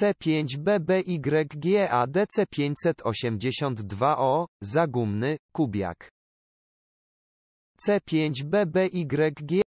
C5BBYGADC582O, Zagumny, Kubiak. C5BBYG